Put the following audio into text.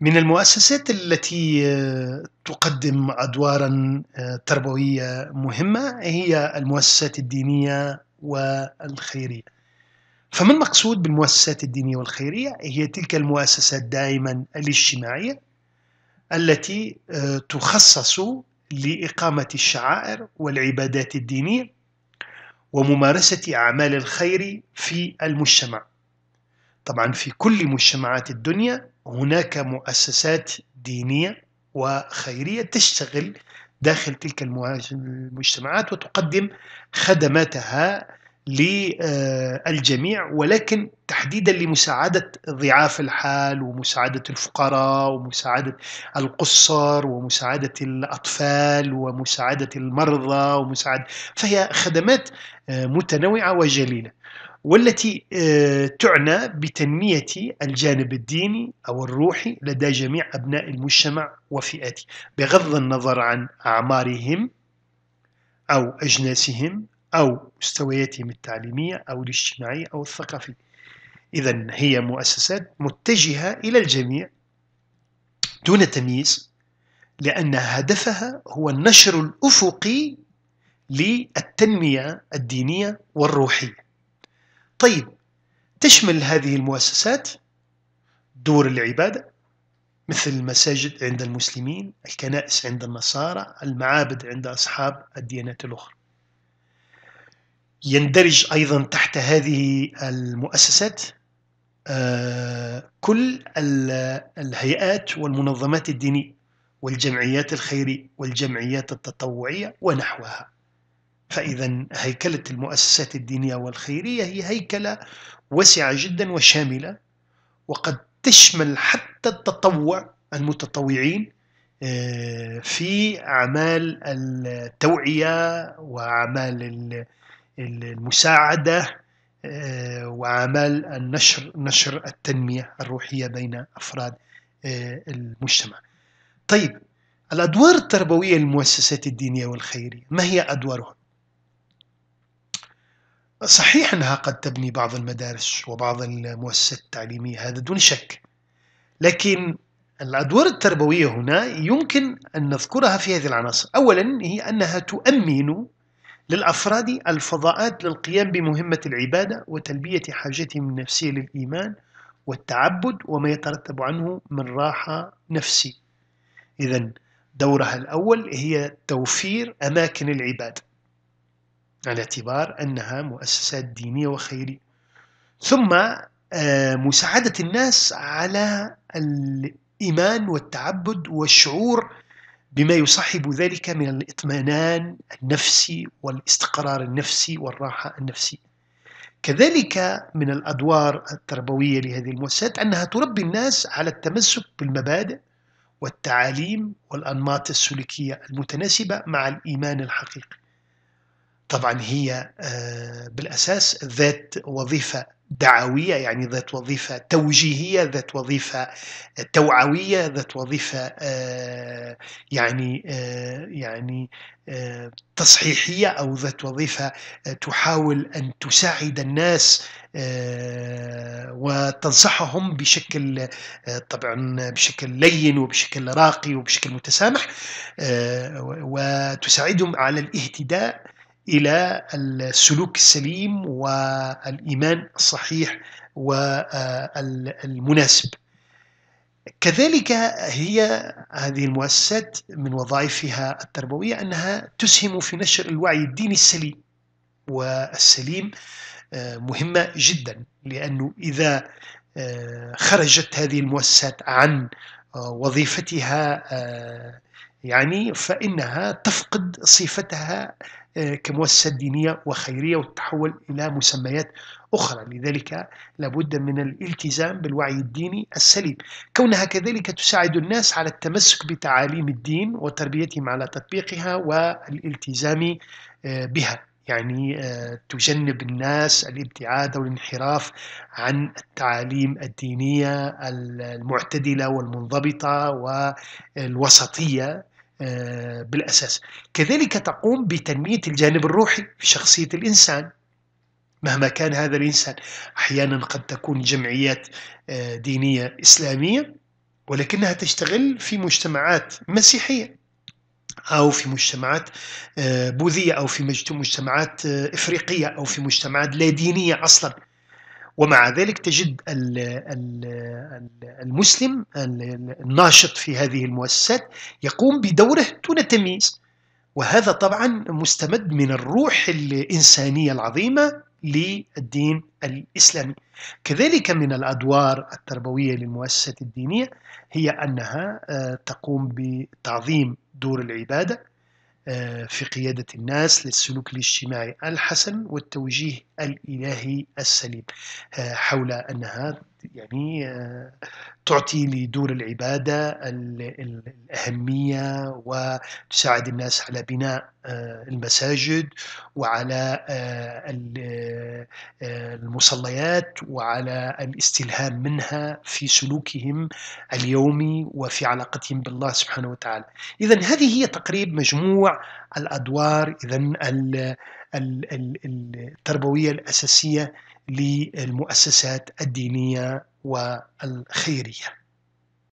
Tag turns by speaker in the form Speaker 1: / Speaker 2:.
Speaker 1: من المؤسسات التي آه، تقدم أدوارا آه، تربوية مهمة هي المؤسسات الدينية والخيرية فما المقصود بالمؤسسات الدينية والخيرية؟ هي تلك المؤسسات دائما الاجتماعية التي آه، تخصص لإقامة الشعائر والعبادات الدينية وممارسة أعمال الخير في المجتمع طبعا في كل مجتمعات الدنيا هناك مؤسسات دينية وخيرية تشتغل داخل تلك المجتمعات وتقدم خدماتها للجميع ولكن تحديدا لمساعدة ضعاف الحال ومساعدة الفقراء ومساعدة القصر ومساعدة الأطفال ومساعدة المرضى ومساعدة فهي خدمات متنوعة وجليلة والتي آه، تعنى بتنمية الجانب الديني أو الروحي لدى جميع أبناء المجتمع وفئاته بغض النظر عن أعمارهم أو أجناسهم أو مستوياتهم التعليمية أو الاجتماعية أو الثقافية إذا هي مؤسسات متجهة إلى الجميع دون تمييز لأن هدفها هو النشر الأفقي للتنمية الدينية والروحية طيب تشمل هذه المؤسسات دور العبادة مثل المساجد عند المسلمين الكنائس عند النصارى المعابد عند أصحاب الديانات الأخرى يندرج أيضا تحت هذه المؤسسات آه، كل الهيئات والمنظمات الدينية والجمعيات الخيرية والجمعيات التطوعية ونحوها فإذا هيكلة المؤسسات الدينية والخيرية هي هيكلة واسعة جدا وشاملة وقد تشمل حتى التطوع المتطوعين آه، في أعمال التوعية وأعمال المساعدة آه، وأعمال النشر نشر التنمية الروحية بين أفراد آه، المجتمع طيب الأدوار التربوية للمؤسسات الدينية والخيرية ما هي أدوارها؟ صحيح أنها قد تبني بعض المدارس وبعض المؤسسات التعليمية هذا دون شك لكن الأدوار التربوية هنا يمكن أن نذكرها في هذه العناصر أولا هي أنها تؤمن للأفراد الفضاءات للقيام بمهمة العبادة وتلبية حاجتهم النفسية للإيمان والتعبد وما يترتب عنه من راحة نفسي إذا دورها الأول هي توفير أماكن العبادة على اعتبار أنها مؤسسات دينية وخيرية ثم آه، مساعدة الناس على الإيمان والتعبد والشعور بما يصاحب ذلك من الإطمئنان النفسي والاستقرار النفسي والراحة النفسية كذلك من الأدوار التربوية لهذه المؤسسات أنها تربي الناس على التمسك بالمبادئ والتعاليم والأنماط السلوكية المتناسبة مع الإيمان الحقيقي طبعا هي آه، بالاساس ذات وظيفه دعويه يعني ذات وظيفه توجيهيه ذات وظيفه توعويه ذات وظيفه آه، يعني آه، يعني تصحيحيه او ذات وظيفه تحاول ان تساعد الناس وتنصحهم بشكل طبعا بشكل لين وبشكل راقي وبشكل متسامح وتساعدهم على الاهتداء إلى السلوك السليم والإيمان الصحيح والمناسب كذلك هي هذه المؤسسات من وظائفها التربوية أنها تسهم في نشر الوعي الديني السليم والسليم آه، مهمة جدا لأنه إذا آه، خرجت هذه المؤسسات عن آه، وظيفتها يعني فإنها تفقد صفتها آه، كمؤسسات دينية وخيرية وتتحول إلى مسميات أخرى لذلك لابد من الالتزام بالوعي الديني السليم كونها كذلك تساعد الناس على التمسك بتعاليم الدين وتربيتهم على تطبيقها والالتزام آه، بها يعني آه، تجنب الناس الابتعاد او الانحراف عن التعاليم الدينيه المعتدله والمنضبطه والوسطيه آه، بالأساس كذلك تقوم بتنمية الجانب الروحي في شخصية الإنسان مهما كان هذا الإنسان أحيانا قد تكون جمعيات آه، دينية إسلامية ولكنها تشتغل في مجتمعات مسيحية أو في مجتمعات آه، بوذية أو في مجتمعات إفريقية أو في مجتمعات لا دينية أصلا ومع ذلك تجد المسلم الناشط في هذه المؤسسات يقوم بدوره دون تمييز وهذا طبعا مستمد من الروح الإنسانية العظيمة للدين الإسلامي كذلك من الأدوار التربوية للمؤسسات الدينية هي أنها آه، تقوم بتعظيم دور العبادة آه، في قيادة الناس للسلوك الاجتماعي الحسن والتوجيه الإلهي السليم آه، حول أنها يعني آه، تعطي لدور العبادة الأهمية وتساعد الناس على بناء آه، المساجد وعلى المصليات وعلى الاستلهام منها في سلوكهم اليومي وفي علاقتهم بالله سبحانه وتعالى إذا هذه هي تقريب مجموع الأدوار إذا التربويه الاساسيه للمؤسسات الدينيه والخيريه.